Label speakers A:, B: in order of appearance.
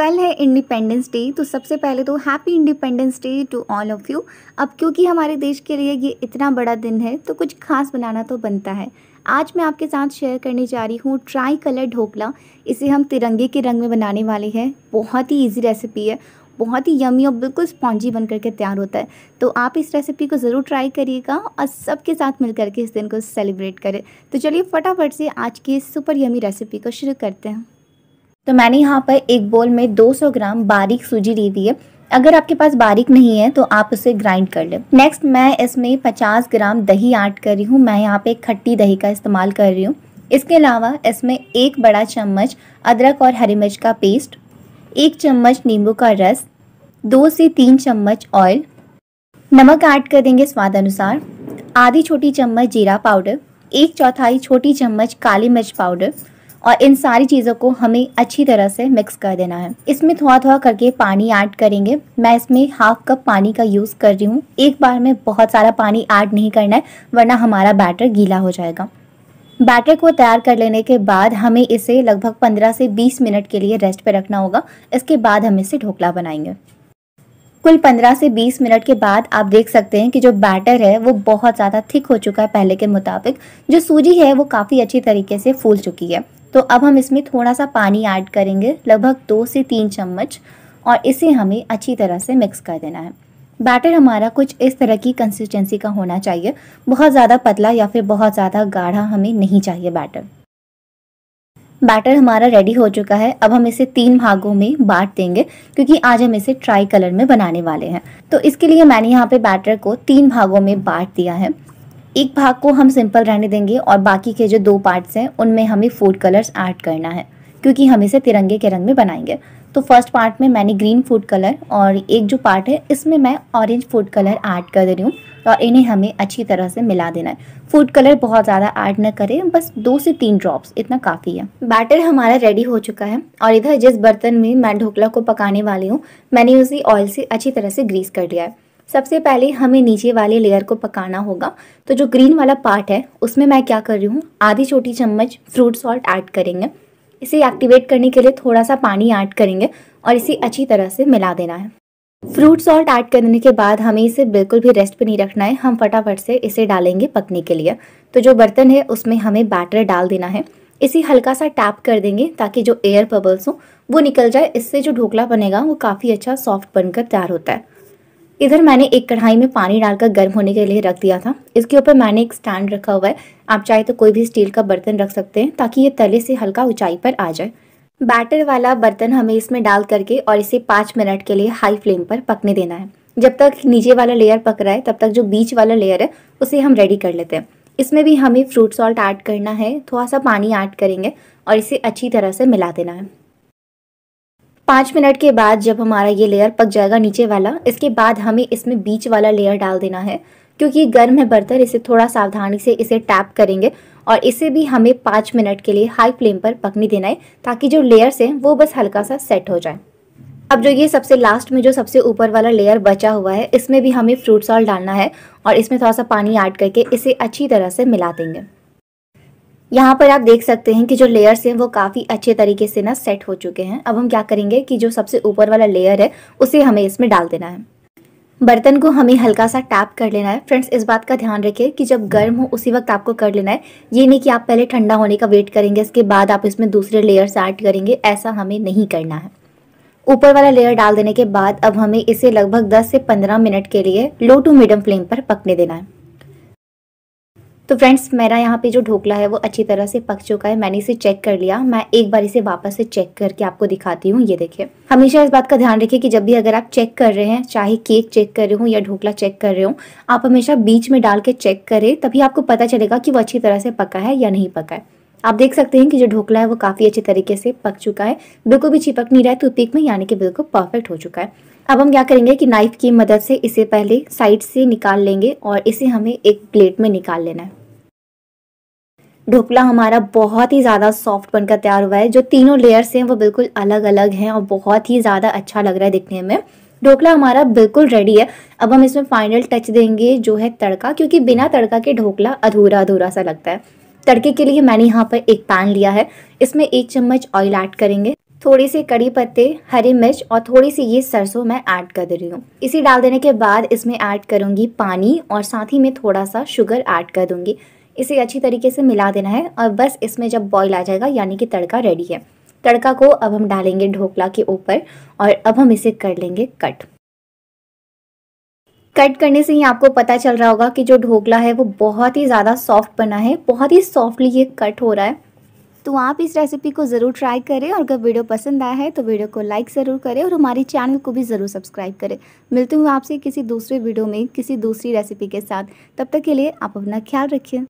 A: कल है independence day तो सबसे पहले तो happy independence day to all of you अब क्योंकि हमारे देश के लिए ये इतना बड़ा दिन है तो कुछ खास बनाना तो बनता है आज मैं आपके साथ शेयर करने जा रही हूँ ट्राई कलर ढोकला इसे हम तिरंगे के रंग में बनाने वाले हैं बहुत ही ईजी रेसिपी है बहुत ही यमी और बिल्कुल स्पॉन्जी बन करके तैयार होता है तो आप इस रेसिपी को ज़रूर ट्राई करिएगा और सबके साथ मिल करके इस दिन को सेलिब्रेट करें तो चलिए फटाफट से आज की इस सुपर यमी रेसिपी को शुरू करते हैं तो मैंने यहाँ पर एक बोल में 200 ग्राम बारीक सूजी ली हुई है अगर आपके पास बारीक नहीं है तो आप उसे ग्राइंड कर लें नेक्स्ट मैं इसमें 50 ग्राम दही ऐड कर रही हूँ मैं यहाँ पे खट्टी दही का इस्तेमाल कर रही हूँ इसके अलावा इसमें एक बड़ा चम्मच अदरक और हरी मिर्च का पेस्ट एक चम्मच नींबू का रस दो से तीन चम्मच ऑयल नमक ऐड कर देंगे स्वाद अनुसार आधी छोटी चम्मच जीरा पाउडर एक चौथाई छोटी चम्मच काली मिर्च पाउडर और इन सारी चीज़ों को हमें अच्छी तरह से मिक्स कर देना है इसमें थोड़ा थोड़ा करके पानी ऐड करेंगे मैं इसमें हाफ कप पानी का यूज़ कर रही हूँ एक बार में बहुत सारा पानी ऐड नहीं करना है वरना हमारा बैटर गीला हो जाएगा बैटर को तैयार कर लेने के बाद हमें इसे लगभग 15 से 20 मिनट के लिए रेस्ट पर रखना होगा इसके बाद हम इसे ढोकला बनाएंगे कुल 15 से 20 मिनट के बाद आप देख सकते हैं कि जो बैटर है वो बहुत ज़्यादा थिक हो चुका है पहले के मुताबिक जो सूजी है वो काफ़ी अच्छी तरीके से फूल चुकी है तो अब हम इसमें थोड़ा सा पानी ऐड करेंगे लगभग दो से तीन चम्मच और इसे हमें अच्छी तरह से मिक्स कर देना है बैटर हमारा कुछ इस तरह की कंसिस्टेंसी का होना चाहिए बहुत ज़्यादा पतला या फिर बहुत ज़्यादा गाढ़ा हमें नहीं चाहिए बैटर बैटर हमारा रेडी हो चुका है अब हम इसे तीन भागों में बांट देंगे क्योंकि आज हम इसे ट्राई कलर में बनाने वाले हैं तो इसके लिए मैंने यहाँ पे बैटर को तीन भागों में बांट दिया है एक भाग को हम सिंपल रहने देंगे और बाकी के जो दो पार्ट्स हैं उनमें हमें फूड कलर्स ऐड करना है क्योंकि हम इसे तिरंगे के रंग में बनाएंगे तो फर्स्ट पार्ट में मैंने ग्रीन फूड कलर और एक जो पार्ट है इसमें मैं ऑरेंज फूड कलर ऐड कर दे रही हूँ और इन्हें हमें अच्छी तरह से मिला देना है फूड कलर बहुत ज़्यादा ऐड न करें बस दो से तीन ड्रॉप्स इतना काफ़ी है बैटर हमारा रेडी हो चुका है और इधर जिस बर्तन में मैं ढोकला को पकाने वाली हूँ मैंने उसे ऑयल से अच्छी तरह से ग्रीस कर लिया है सबसे पहले हमें नीचे वाले लेयर को पकाना होगा तो जो ग्रीन वाला पार्ट है उसमें मैं क्या कर रही हूँ आधी छोटी चम्मच फ्रूट सॉल्ट ऐड करेंगे इसे एक्टिवेट करने के लिए थोड़ा सा पानी ऐड करेंगे और इसे अच्छी तरह से मिला देना है फ्रूट सॉल्ट ऐड करने के बाद हमें इसे बिल्कुल भी रेस्ट पर नहीं रखना है हम फटाफट से इसे डालेंगे पकने के लिए तो जो बर्तन है उसमें हमें बैटर डाल देना है इसे हल्का सा टैप कर देंगे ताकि जो एयर बबल्स हों वो निकल जाए इससे जो ढोकला बनेगा वो काफ़ी अच्छा सॉफ्ट बनकर तैयार होता है इधर मैंने एक कढ़ाई में पानी डालकर गर्म होने के लिए रख दिया था इसके ऊपर मैंने एक स्टैंड रखा हुआ है आप चाहे तो कोई भी स्टील का बर्तन रख सकते हैं ताकि ये तले से हल्का ऊंचाई पर आ जाए बैटर वाला बर्तन हमें इसमें डाल करके और इसे पाँच मिनट के लिए हाई फ्लेम पर पकने देना है जब तक नीचे वाला लेयर पक रहा है तब तक जो बीच वाला लेयर है उसे हम रेडी कर लेते हैं इसमें भी हमें फ्रूट सॉल्ट ऐड करना है थोड़ा सा पानी ऐड करेंगे और इसे अच्छी तरह से मिला देना है पाँच मिनट के बाद जब हमारा ये लेयर पक जाएगा नीचे वाला इसके बाद हमें इसमें बीच वाला लेयर डाल देना है क्योंकि ये गर्म है बर्तन इसे थोड़ा सावधानी से इसे टैप करेंगे और इसे भी हमें पाँच मिनट के लिए हाई फ्लेम पर पकने देना है ताकि जो लेयर्स हैं वो बस हल्का सा सेट हो जाए अब जो ये सबसे लास्ट में जो सबसे ऊपर वाला लेयर बचा हुआ है इसमें भी हमें फ्रूट सॉल्ट डालना है और इसमें थोड़ा सा पानी ऐड करके इसे अच्छी तरह से मिला देंगे यहाँ पर आप देख सकते हैं कि जो लेयर्स हैं वो काफ़ी अच्छे तरीके से ना सेट हो चुके हैं अब हम क्या करेंगे कि जो सबसे ऊपर वाला लेयर है उसे हमें इसमें डाल देना है बर्तन को हमें हल्का सा टैप कर लेना है फ्रेंड्स इस बात का ध्यान रखिए कि जब गर्म हो उसी वक्त आपको कर लेना है ये नहीं कि आप पहले ठंडा होने का वेट करेंगे इसके बाद आप इसमें दूसरे लेयर्स ऐड करेंगे ऐसा हमें नहीं करना है ऊपर वाला लेयर डाल देने के बाद अब हमें इसे लगभग 10 से 15 मिनट के लिए लो टू मीडियम फ्लेम पर पकने देना है तो फ्रेंड्स मेरा यहाँ पे जो ढोकला है वो अच्छी तरह से पक चुका है मैंने इसे चेक कर लिया मैं एक बार इसे वापस से चेक करके आपको दिखाती हूँ ये देखिए हमेशा इस बात का ध्यान रखिए कि जब भी अगर आप चेक कर रहे हैं चाहे केक चेक कर रहे हो या ढोकला चेक कर रहे हो आप हमेशा बीच में डाल के चेक करें तभी आपको पता चलेगा कि वो अच्छी तरह से पका है या नहीं पका है आप देख सकते हैं कि जो ढोकला है वो काफ़ी अच्छे तरीके से पक चुका है बिल्कुल भी चिपक नहीं रहा है टूथपिक में यानी कि बिल्कुल परफेक्ट हो चुका है अब हम क्या करेंगे कि नाइफ़ की मदद से इसे पहले साइड से निकाल लेंगे और इसे हमें एक प्लेट में निकाल लेना है ढोकला हमारा बहुत ही ज़्यादा सॉफ्ट बनकर तैयार हुआ है जो तीनों लेयर्स हैं वो बिल्कुल अलग अलग हैं और बहुत ही ज़्यादा अच्छा लग रहा है दिखने में ढोकला हमारा बिल्कुल रेडी है अब हम इसमें फाइनल टच देंगे जो है तड़का क्योंकि बिना तड़का के ढोकला अधूरा अधूरा सा लगता है तड़के के लिए मैंने यहाँ पर एक पैन लिया है इसमें एक चम्मच ऑयल ऐड करेंगे थोड़े से कड़ी पत्ते हरी मिर्च और थोड़ी सी ये सरसों मैं ऐड कर दे रही हूँ इसे डाल देने के बाद इसमें ऐड करूँगी पानी और साथ ही में थोड़ा सा शुगर ऐड कर दूँगी इसे अच्छी तरीके से मिला देना है और बस इसमें जब बॉईल आ जाएगा यानी कि तड़का रेडी है तड़का को अब हम डालेंगे ढोकला के ऊपर और अब हम इसे कर लेंगे कट कट करने से ही आपको पता चल रहा होगा कि जो ढोकला है वो बहुत ही ज़्यादा सॉफ्ट बना है बहुत ही सॉफ्टली ये कट हो रहा है तो आप इस रेसिपी को ज़रूर ट्राई करें और अगर वीडियो पसंद आया है तो वीडियो को लाइक ज़रूर करें और हमारे चैनल को भी ज़रूर सब्सक्राइब करें मिलते हुए आपसे किसी दूसरे वीडियो में किसी दूसरी रेसिपी के साथ तब तक के लिए आप अपना ख्याल रखिए